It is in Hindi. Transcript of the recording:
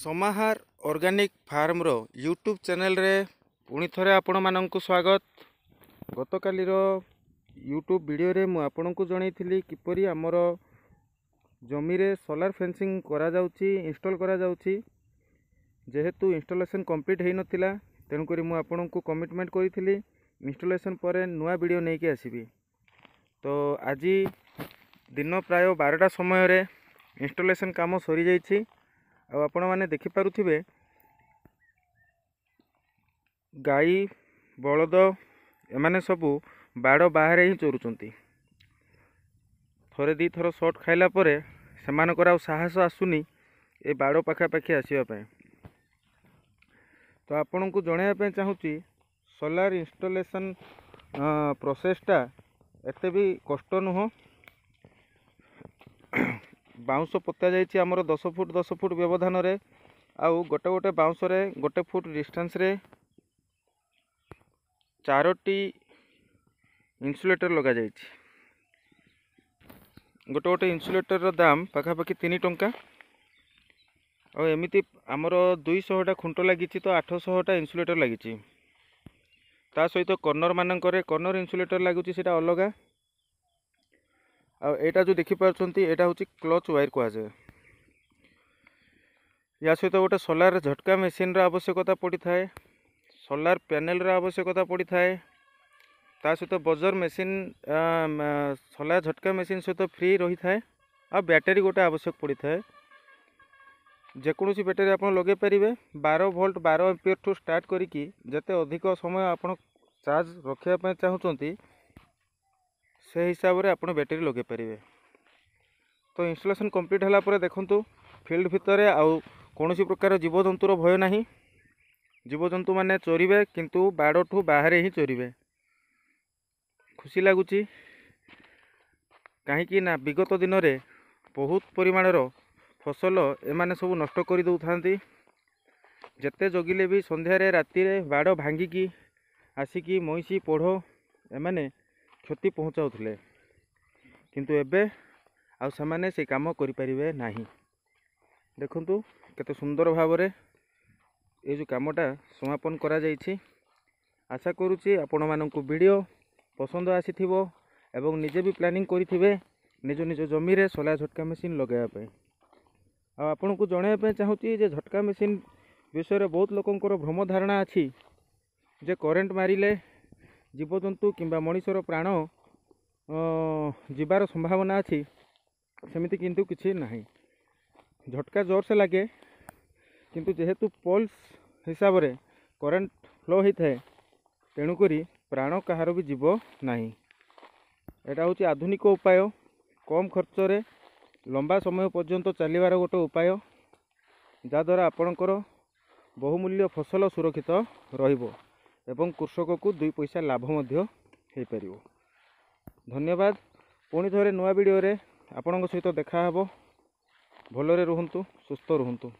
ସମାହାର ଅର୍ଗାନିକ୍ ଫାର୍ମର ୟୁଟ୍ୟୁବ୍ ଚ୍ୟାନେଲ୍ରେ ପୁଣି ଥରେ ଆପଣମାନଙ୍କୁ ସ୍ୱାଗତ ଗତକାଲିର ୟୁଟ୍ୟୁବ୍ ଭିଡ଼ିଓରେ ମୁଁ ଆପଣଙ୍କୁ ଜଣାଇଥିଲି କିପରି ଆମର ଜମିରେ ସୋଲାର୍ ଫେନ୍ସିଂ କରାଯାଉଛି ଇନଷ୍ଟଲ୍ କରାଯାଉଛି ଯେହେତୁ ଇନଷ୍ଟଲେସନ୍ କମ୍ପ୍ଲିଟ୍ ହୋଇନଥିଲା ତେଣୁକରି ମୁଁ ଆପଣଙ୍କୁ କମିଟମେଣ୍ଟ କରିଥିଲି ଇନଷ୍ଟଲେସନ୍ ପରେ ନୂଆ ଭିଡ଼ିଓ ନେଇକି ଆସିବି ତ ଆଜି ଦିନ ପ୍ରାୟ ବାରଟା ସମୟରେ ଇନଷ୍ଟଲେସନ୍ କାମ ସରିଯାଇଛି ଆଉ ଆପଣମାନେ ଦେଖିପାରୁଥିବେ ଗାଈ ବଳଦ ଏମାନେ ସବୁ ବାଡ଼ ବାହାରେ ହିଁ ଚରୁଛନ୍ତି ଥରେ ଦୁଇଥର ସଟ୍ ଖାଇଲା ପରେ ସେମାନଙ୍କର ଆଉ ସାହସ ଆସୁନି ଏ ବାଡ଼ ପାଖାପାଖି ଆସିବା ପାଇଁ ତ ଆପଣଙ୍କୁ ଜଣାଇବା ପାଇଁ ଚାହୁଁଛି ସୋଲାର ଇନଷ୍ଟଲେସନ୍ ପ୍ରୋସେସ୍ଟା ଏତେ ବି କଷ୍ଟ ନୁହଁ ବାଉଁଶ ପୋତା ଯାଇଛି ଆମର ଦଶ ଫୁଟ ଦଶ ଫୁଟ ବ୍ୟବଧାନରେ ଆଉ ଗୋଟେ ଗୋଟେ ବାଉଁଶରେ ଗୋଟେ ଫୁଟ ଡିଷ୍ଟାନ୍ସରେ ଚାରୋଟି ଇନ୍ସୁଲେଟର ଲଗାଯାଇଛି ଗୋଟେ ଗୋଟେ ଇନ୍ସୁଲେଟରର ଦାମ ପାଖାପାଖି ତିନି ଟଙ୍କା ଆଉ ଏମିତି ଆମର ଦୁଇଶହଟା ଖୁଣ୍ଟ ଲାଗିଛି ତ ଆଠଶହଟା ଇନ୍ସୁଲେଟର ଲାଗିଛି ତା ସହିତ କର୍ଣ୍ଣର ମାନଙ୍କରେ କର୍ଣ୍ଣର ଇନ୍ସୁଲେଟର ଲାଗୁଛି ସେଇଟା ଅଲଗା आटा जो देखिपारे यहाँ हूँ क्लच वायर जाए या सहित गोटे सोलार झटका मेसीन आवश्यकता पड़ी थाए सोलार पानेल आवश्यकता पड़ी थाए ता सहित बजर मेसीन सोलार झटका मेसीन सहित फ्री रही थाए आ बैटेरी गोटे आवश्यक पड़ी थाए जेकोसी बैटेरी आप लगे पारे बार भोल्ट बार ଏମ୍ପିୟରଠୁ ଷ୍ଟାର୍ଟ स्टार्ट करते अधिक समय आप चार्ज रखापी ପାଇଁ সেই হিসাবে আপনার ব্যাটেরি লগাই পারে তো ইনস্টলেসন কমপ্লিট হলাপরে দেখুন ফিল্ড ভিতরে আছে প্রকার জীবজন্তুর ভয় না জীবজন্তু মানে চোরিবে কিন্তু বাড়ঠু বাহারে হি চোরিবে খুশি লাগুচি কাহিঁকি না বিগত দিনরে বহুত পরিমাণর ফসল এমানে সব নষ্ট করে দেউথান্তি ଯେତେ ଜଗିଲେ ବି ସନ୍ଧ୍ୟାରେ ରାତିରେ ବାଡ଼ ଭାଙ୍ଗିକି ଆସିକି ମଇଁଷି ପୋଢ଼ ଏମାନେ क्षति पहुँचाऊ किंतु एबे आउ से कम करें देखु सुंदर भाव ये जो कमटा समापन करा आशा करूँ आपण मानक वीडियो पसंद आसी एवं निजे भी प्लानिंग करेंगे निज निज जमी में सोलार झटका मेसीन लगे आपण को जनवाप चाहूँगी झटका मेसीन विषय बहुत लोकंर भ्रमधारणा अच्छी जे करेन्ट मारे ଜୀବଜନ୍ତୁ କିମ୍ବା ମଣିଷର ପ୍ରାଣ ଯିବାର ସମ୍ଭାବନା ଅଛି ସେମିତି କିନ୍ତୁ କିଛି ନାହିଁ ଝଟକା ଜୋରସେ ଲାଗେ କିନ୍ତୁ ଯେହେତୁ ପଲ୍ସ ହିସାବରେ କରେଣ୍ଟ ଫ୍ଲୋ ହୋଇଥାଏ ତେଣୁକରି ପ୍ରାଣ କାହାର ବି ଯିବ ନାହିଁ ଏଇଟା ହେଉଛି ଆଧୁନିକ ଉପାୟ କମ୍ ଖର୍ଚ୍ଚରେ ଲମ୍ବା ସମୟ ପର୍ଯ୍ୟନ୍ତ ଚାଲିବାର ଗୋଟେ ଉପାୟ ଯାହାଦ୍ୱାରା ଆପଣଙ୍କର ବହୁମୂଲ୍ୟ ଫସଲ ସୁରକ୍ଷିତ ରହିବ ଏବଂ କୃଷକକୁ ଦୁଇ ପଇସା ଲାଭ ମଧ୍ୟ ହୋଇପାରିବ ଧନ୍ୟବାଦ ପୁଣି ଥରେ ନୂଆ ଭିଡ଼ିଓରେ ଆପଣଙ୍କ ସହିତ ଦେଖାହେବ ଭଲରେ ରୁହନ୍ତୁ ସୁସ୍ଥ ରୁହନ୍ତୁ